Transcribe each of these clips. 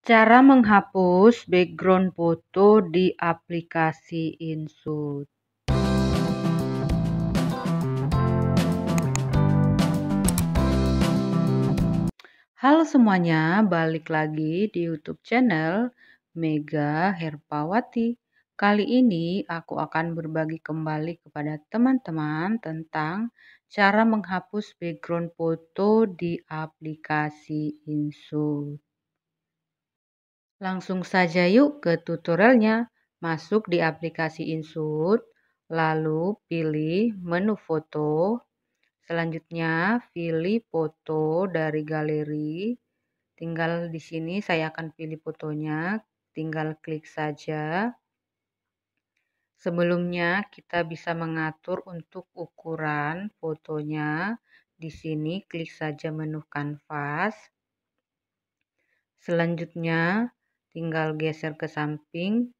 Cara menghapus background foto di aplikasi InShot. Halo semuanya, balik lagi di YouTube channel Mega Herpawati. Kali ini aku akan berbagi kembali kepada teman-teman tentang cara menghapus background foto di aplikasi InShot. Langsung saja yuk ke tutorialnya. Masuk di aplikasi InShot, lalu pilih menu foto. Selanjutnya pilih foto dari galeri. Tinggal di sini saya akan pilih fotonya, tinggal klik saja. Sebelumnya kita bisa mengatur untuk ukuran fotonya. Di sini klik saja menu kanvas. Selanjutnya tinggal geser ke samping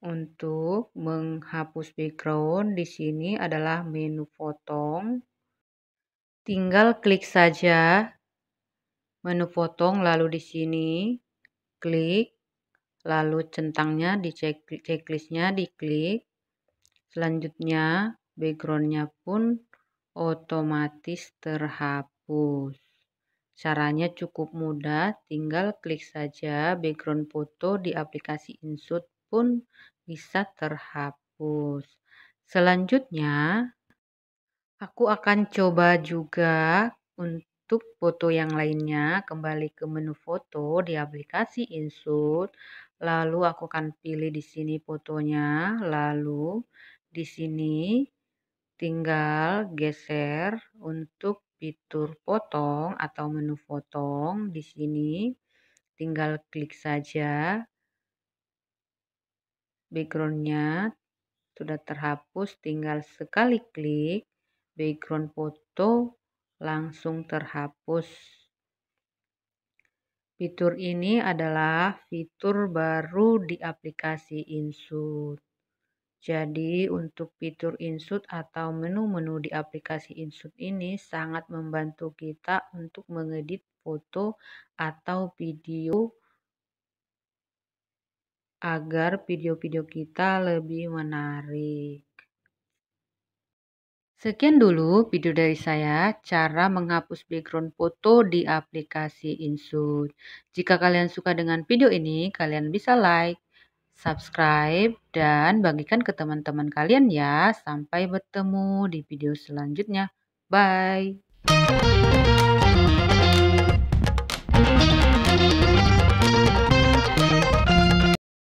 untuk menghapus background di sini adalah menu potong. Tinggal klik saja menu potong lalu di sini klik lalu centangnya di checklistnya checklistnya diklik. Selanjutnya backgroundnya pun otomatis terhapus. Caranya cukup mudah, tinggal klik saja background foto di aplikasi InShot pun bisa terhapus. Selanjutnya, aku akan coba juga untuk foto yang lainnya, kembali ke menu foto di aplikasi InShot, lalu aku akan pilih di sini fotonya, lalu di sini Tinggal geser untuk fitur potong atau menu potong di sini. Tinggal klik saja. Backgroundnya sudah terhapus, tinggal sekali klik. Background foto langsung terhapus. Fitur ini adalah fitur baru di aplikasi InShot. Jadi, untuk fitur insut atau menu-menu di aplikasi insut ini sangat membantu kita untuk mengedit foto atau video agar video-video kita lebih menarik. Sekian dulu video dari saya cara menghapus background foto di aplikasi insut. Jika kalian suka dengan video ini, kalian bisa like, subscribe, dan bagikan ke teman-teman kalian ya. Sampai bertemu di video selanjutnya. Bye.